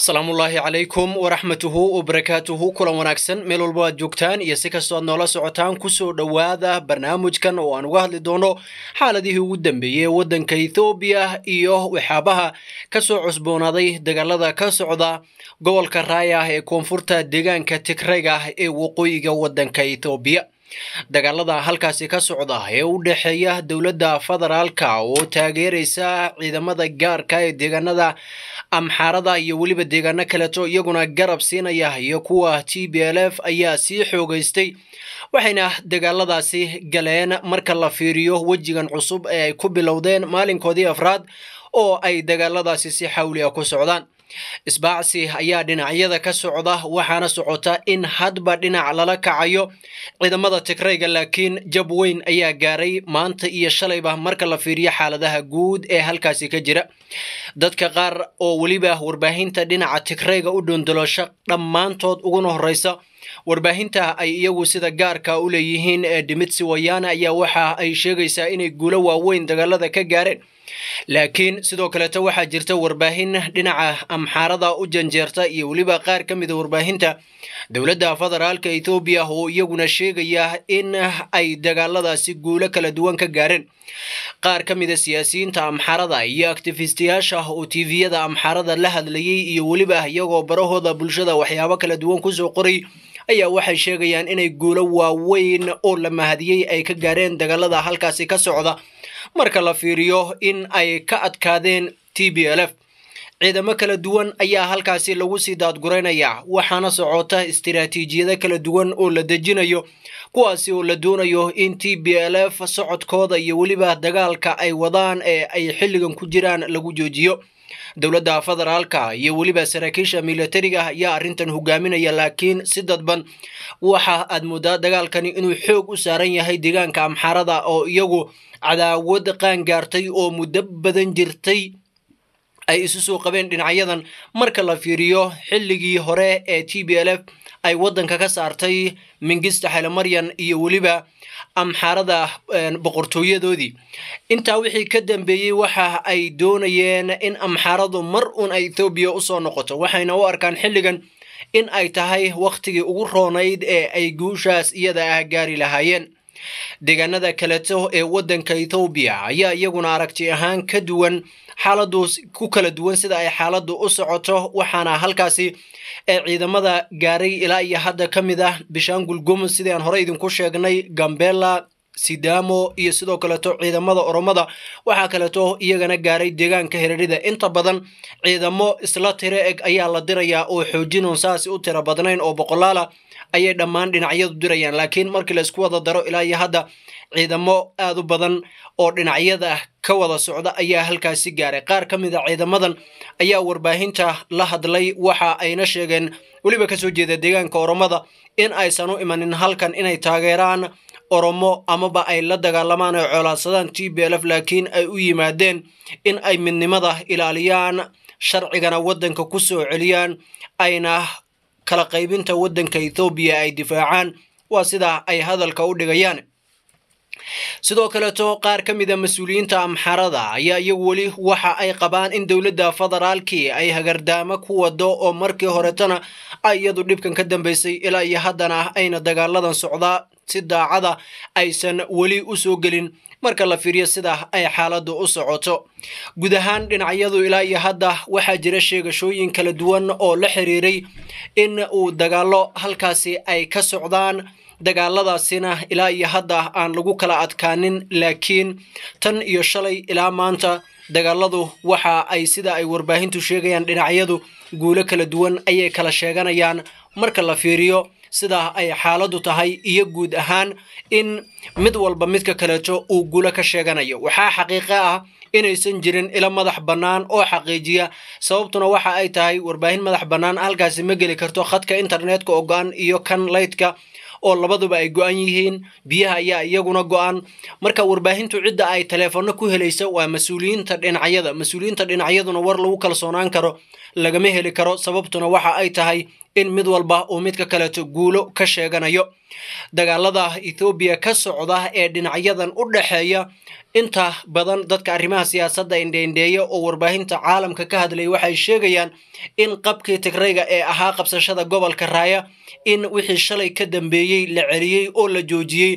asalaamullaahi calaykum waraxmatuhu wabarakaatuhu kulan wanaagsan meel walbo aad joogtaan iyo si kastoo aad noola socotaan kusoo dhowaada barnaamijkan oo aan uga hadli doono xaaladihii ugu dambeeyey ee waddanka ethoobiya iyo waxyaabaha kasoo cusboonaaday dagaalada ka socda gobolka raaya ee koonfurta deegaanka tigrayga ee waqooyiga waddanka ethoobiya dagaalada halkaasi ka socda ee u dhexeeya dowladda federaalka oo taageeraysa ciidamada gaarka ee deegaanada amxaarada iyo weliba deegaano kaleto iyaguna garab siinaya iyo kuwa t b l f ayaa sii xoogaystay waxayna dagaaladaasi galeen marka la fiiriyo wejigan cusub ee ay ku bilowdeen maalinkoodii afraad oo ay dagaaladaasi si xawli ah ku socdaan isbaacsi ayaa dhinacyada ka socda waxaana socota in hadba dhinac lala kacayo ciidamada tigrayga laakiin jab weyn ayaa gaaray maanta iyo shalayba marka la fiiriyo xaaladaha guud ee halkaasi ka jira dadka qaar oo weliba warbaahinta dhinaca tigrayga u dhundaloosha dhammaantood uguna horeysa warbaahinta ay iyagu sida gaarka u leeyihiin ee eh, dimitsi wayaana ayaa waxa ay sheegaysaa inay guulo waaweyn dagaalada ka gaareen laakiin sidoo kaleeta waxaa jirta warbaahin dhinaca amxaarada u janjeerta iyo weliba qaar ka mida ah warbaahinta dowladda federaalka ethoobiya oo iyaguna sheegaya in ay dagaaladaasi guulo kala duwan ka gaareen qaar ka mida ah siyaasiyiinta amxaarada iyo aktifistiyaasha oo tiviyada amxaarada la hadlayay iyo weliba iyagoo barahooda bulshada waxyaabo kala duwan kusoo qoray ayaa waxay sheegayaan inay guulo waaweyn oo la mahadiyey ay ka gaareen dagaalada halkaasi ka socda marka la fiiriyo in ay ka adkaadeen t b l f ciidamo kala duwan ayaa halkaasi lagu sii daadguraynaya waxaana socota istiraatiijiyado kala duwan oo la dejinayo kuwaasi oo la doonayo in t b l f socodkooda iyo weliba dagaalka ay wadaan ee ay xilligan ku jiraan lagu joojiyo dowladda federaalka iyo weliba saraakiisha milatariga ah ayaa arrintan hogaaminaya laakiin si dadban waxa aad moodaa dagaalkani inuu xoog u saaran yahay deegaanka amxaarada oo iyagu cadaawad qaan gaartay oo muddo badan jirtay ay isu soo qabeen dhinacyadan marka la fiiriyo xilligii hore ee t b l f ay wadanka ka saartay mingista xelemaryan iyo weliba amxaarada boqortooyadoodii intaa wixii ka dambeeyey waxa ay doonayeen in amxaaradu mar uun ay ethoobiya usoo noqoto waxayna u arkaan xilligan in ay tahay wakhtigii ugu roonayd ee ay guushaas iyada ah gaari lahaayeen deegaanada kaleto ee wadanka ethoobiya ayaa iyaguna aragti ahaan ka duwan xaaladu ku kala duwan sida ay xaaladu u socoto waxaana halkaasi ee ciidamada gaaray ilaa iyo hadda ka mid ah bishaangul gomus sidii aan hore idinku sheegnay gambela sidamo iyo sidoo kaleeto ciidamada oromada waxaa kaleeto iyagana gaaray deegaanka hiradhida inta badan ciidamo isla tiro eg ayaa la dirayaa oo xoojinun saasi u tiro badnayn oo boqolaala ayay dhammaan dhinacyadu dirayaan laakiin markii laysku wada daro ilaa iyo hadda ciidamo aad u badan oo dhinacyada ah ka wada socda ayaa halkaasi gaaray qaar ka mid a ah ciidamadan ayaa warbaahinta la hadlay waxa ayna sheegeen weliba kasoo jeeda deegaanka oromada in aysan u imanin halkan inay taageeraan oromo amaba ay la dagaalamaan ay coolaadsadaan t b lf laakiin ay u yimaadeen in ay midnimada ilaaliyaan sharcigana waddanka ku soo celiyaan ayna kala qaybinta waddanka ethoobiya ay difaacaan waa sidaa ay hadalka u dhigayaan sidoo kaleto qaar ka mida ah mas-uuliyiinta amxarada ayaa iyagu weli waxa ay qabaan in dowladda federaalkii ay hagardaamo ku wado oo markii horetana ay iyadu dhibkan ka dambeysay ilaa iyo haddana ayna dagaaladan socdaa si daacada aysan weli u soo gelin marka la fiiriyo sida ay xaaladdu u socoto guud ahaan dhinacyadu ilaa iyo hadda waxaa jira sheegashooyin kala duwan oo la xiriiray in uu dagaallo halkaasi ay ka socdaan dagaaladaasina ilaa iyo hadda aan lagu kala adkaanin laakiin tan iyo shalay ilaa maanta dagaaladu waxa ay sida ay warbaahintu sheegayaan dhinacyadu guulo kala duwan ayay kala sheeganayaan marka la fiiriyo sidaa ay xaaladu tahay iyo guud ahaan in mid walba midka kaleeto uu gulo ka sheeganayo waxaa xaqiiqo ah inaysan jirin ilo madax bannaan oo xaqiijiya sababtuna waxa ay tahay warbaahin madax bannaan halkaasi ma geli karto khadka internetka oo go-an iyo kan laydka oo labaduba ay go-an yihiin biyaha ayaa iyaguna go-an marka warbaahintu cidda ay taleefanno ku helaysa waa mas-uuliyiinta dhinacyada mas-uuliyiinta dhinacyaduna war lagu kalsoonaan karo lagama heli karo sababtuna waxa ay tahay in mid walba uu midka kaleeto guulo ka sheeganayo dagaalada ethoobiya ka socda ee dhinacyadan u dhexeeya inta badan dadka arrimaha siyaasadda indheindheeya oo warbaahinta caalamka ka hadlay waxay sheegayaan in qabkii tigrayga ee ahaa qabsashada gobolka raaya in wixii shalay ka dambeeyey la celiyey oo la joojiyey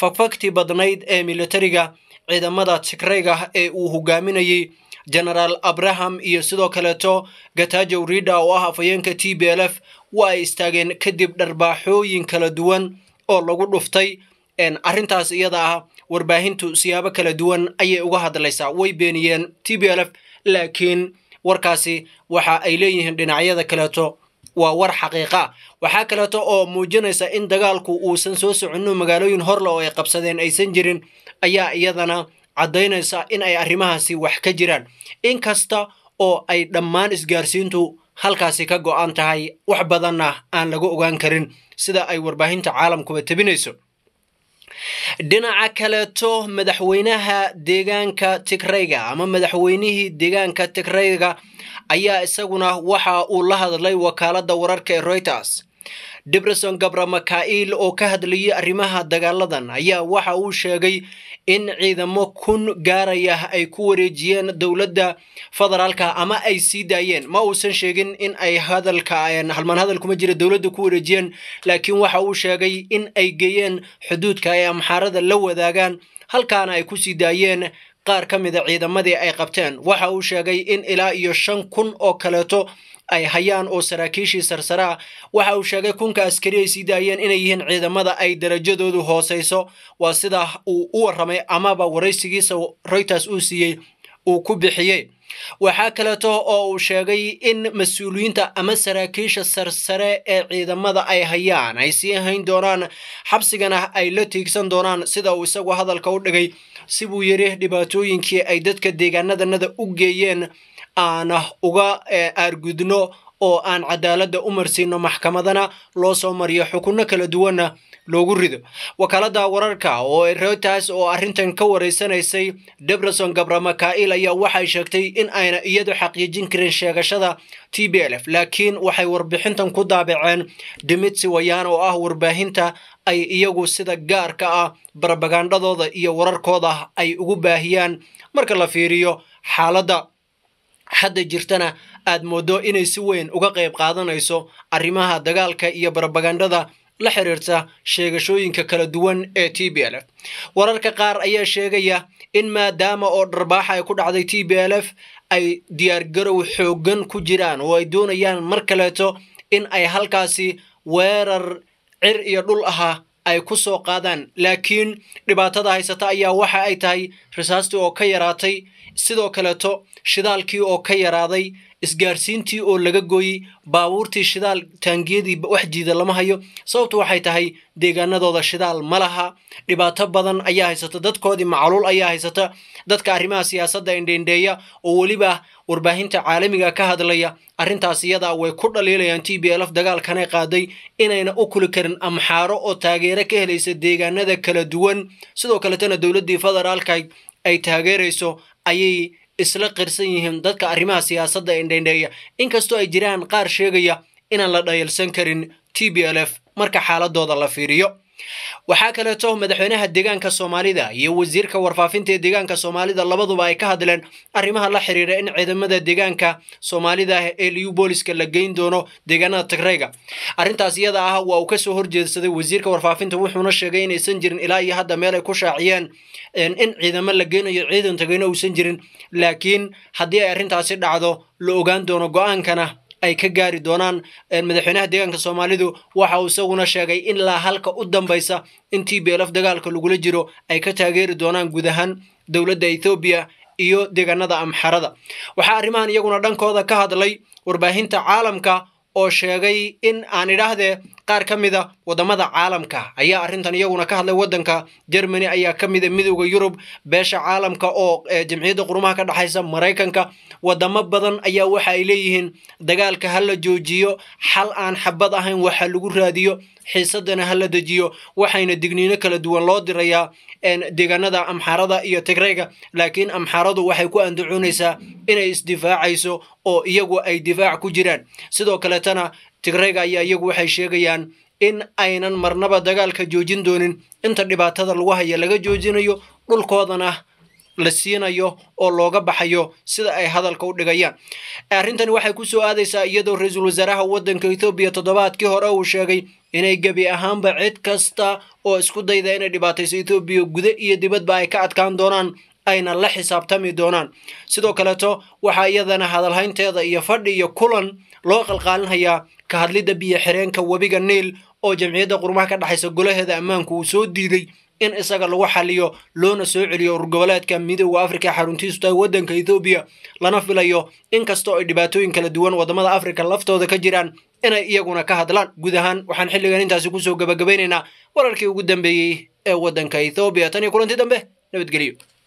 fagfagtii badnayd ee militariga ciidamada tigrayga ee uu hogaaminayey genaraal abraham iyo sidoo kaleeto gatajow rida oo ah afhayeenka t b l f waa ay istaageen kadib dharbaaxooyin kala duwan oo lagu dhuftay arrintaas iyada ah warbaahintu siyaabo kala duwan ayay uga hadlaysaa way beeniyeen t b l f laakiin warkaasi waxa ay leeyihiin dhinacyada kaleeto waa war xaqiiqa waxaa kaleeto oo muujinaysa in dagaalku uusan soo soconno magaalooyin horle oo ay qabsadeen aysan jirin ayaa iyadana caddaynaysaa in ay arrimahaasi wax ka jiraan inkasta oo ay dhammaan isgaarsiintu halkaasi ka go'an tahay wax badanna aan lagu ogaan karin sida ay warbaahinta caalamkuba tebinayso dhinaca kaleeto madaxweynaha deegaanka tigrayga ama madaxweynihii deegaanka tigrayga ayaa isaguna waxa uu la hadlay wakaaladda wararka ee royters debreson gabramakaa'il oo ka hadlayay arrimaha dagaaladan ayaa waxa uu sheegay in ciidamo kun gaaraya ay ku wareejiyeen dowladda federaalka ama ay sii daayeen ma uusan sheegin in ay hadalka halmaan hadal kuma jira dowladda ku wareejiyeen laakiin waxa uu sheegay in ay geeyeen xuduudka ay amxaarada la wadaagaan halkaana ay ku sii daayeen qaar ka mid a ciidamadii ay qabteen waxa uu sheegay in ilaa iyo shan kun oo kaleeto ay hayaan oo saraakiishii sarsaraa waxa uu sheegay kunka askari ay sii daayeen inay yihiin ciidamada ay darajadoodu hoosayso waa sidaa uu u warramay amaba waraysigiisa reuters uu siiyey uu ku bixiyey waxaa kaleto oo uu sheegay in mas-uuliyiinta ama saraakiisha sarsare ee ciidamada ay hayaan ay sii hayn doonaan xabsigana ay la tiigsan doonaan sida uu isagu hadalka u dhigay si buu yidhi dhibaatooyinkii ay dadka deegaanadanada u geeyeen aana uga eh, aargudno oo aan cadaaladda u marsiino maxkamadana loo soo mariyo xukunno kala duwanna loogu rido wakaaladda wararka oo reuters oo arrintan ka wareysanaysay debreson gabramakail ayaa waxay sheegtay in ayna iyadu xaqiijin karin sheegashada t b l f laakiin waxay warbixintan ku daabaceen dimitsi wayaan oo ah warbaahinta ay iyagu sida gaarka ah barabagandhadooda iyo wararkooda ay ugu baahiyaan marka la fiiriyo xaaladda hadda jirtana aad mooddo inay si weyn uga qayb qaadanayso arrimaha dagaalka iyo barbagandhada la xiriirta sheegashooyinka kala duwan ee t b l f wararka qaar ayaa sheegaya in maadaama oo dharbaaxa ay ku dhacday t b l f ay diyaargarow xooggan ku jiraan oo ay doonayaan mar kaleeto in ay halkaasi weerar cir iyo dhul ahaa ay ku soo qaadaan laakiin dhibaatada haysata ayaa waxa ay tahay rasaastii oo ka yaraatay sidoo kaleeto shidaalkii oo ka yaraaday isgaarsiintii oo laga gooyey baabuurtii shidaal taangiyadii wax jiida lama hayo sababtu waxay tahay deegaanadooda shidaal ma laha dhibaato badan ayaa haysata dadkoodii macluul ayaa haysata dadka arrimaha siyaasadda indheendheeya oo weliba warbaahinta caalamiga ka hadlaya arrintaas iyadaa way ku dhaliilayaan t b l f dagaalkanay qaaday inayna u kuli karin amxaaro oo taageero ka helaysa deegaanada kala duwan sidoo kaletana dowladdii federaalka ay taageerayso ayay isla qirsan yihiin dadka arrimaha siyaasadda indhendheeya inkastoo ay jiraan qaar sheegaya inaan la dhayalsan karin t b l f marka xaaladooda la fiiriyo waxaa kaleeto madaxweynaha deegaanka soomaalida iyo wasiirka warfaafinta ee deegaanka soomaalida labaduba ay ka hadleen arrimaha la xiriira in ciidamada deegaanka soomaalida ah ee ee booliska la geyn doono deegaanada tigreyga arrintaas iyada ah waa uu kasoo horjeedsaday wasiirka warfaafinta wuxuuna sheegay inaysan jirin ilaa iyo hadda meel ay ku shaaciyeen in ciidamo la geynayo ciidan tagayna uusan jirin laakiin haddii ay arrintaasi dhacdo la ogaan doono go-aankana ay ka gaari doonaan madaxweynaha deegaanka soomaalidu waxa uu isaguna sheegay in ilaa halka u dambaysa intii beelaf dagaalka lagula jiro ay ka taageeri doonaan guud ahaan dowladda ethoobiya iyo deegaanada amxarada waxaa arrimahan iyaguna dhankooda ka hadlay warbaahinta caalamka oo sheegay in aan idhaahdee qaar ka mida ah wadamada caalamka ayaa arrintan iyaguna ka hadlay wadanka germany ayaa ka mida ah midooda yurub beesha caalamka oo eh, jamciyadda qurumaha ka dhexaysa maraykanka wadamo badan ayaa waxa ay leeyihiin dagaalka ha la joojiyo xal aan xabad ahayn waxa lagu raadiyo xiisadana ha la dejiyo waxayna digniino kala duwan loo dirayaa eh, deegaanada amxaarada iyo tigreyga laakiin amxaaradu waxay ku andacoonaysaa inay isdifaacayso oo iyagu ay difaac ku jiraan sidoo kaletana tigrayga ayaa iyagu waxay sheegayaan in aynan marnaba dagaalka joojin doonin inta dhibaatada lagu haya laga joojinayo dhulkoodana la siinayo oo looga baxayo sida ay hadalka u dhigayaan arrintan waxay ku soo aadaysaa iyadoo ra-iisul wasaaraha waddanka ethoobiya toddobaadkii hore uu sheegay inay gebi ahaanba cid kasta oo isku dayda inay dhibaatayso ethoobiya guda iyo dibadba ay ka adkaan doonaan ayna la xisaabtami doonaan sidoo kaleeto waxaa iyadana hadalhaynteeda iyo fadhi iyo kulan loo qalqaalinhayaa ka hadlidda biyo xireenka webiga niil oo jamciyadda qurmaha ka dhexaysa golaheeda ammaanku uu soo diiday in isaga lagu xaliyo loona soo celiyo urgoboleedka midooda afrika xaruntiisu tahay waddanka ethoobiya lana filayo inkastoo ay dhibaatooyin kala duwan waddamada afrika laftooda ka jiraan inay iyaguna ka hadlaan guud ahaan waxaan xilligan intaasi kusoo gabagabeynaynaa wararkii ugu dambeeyey ee waddanka ethoobiya tan iyo kulanti dambe nabadgelyo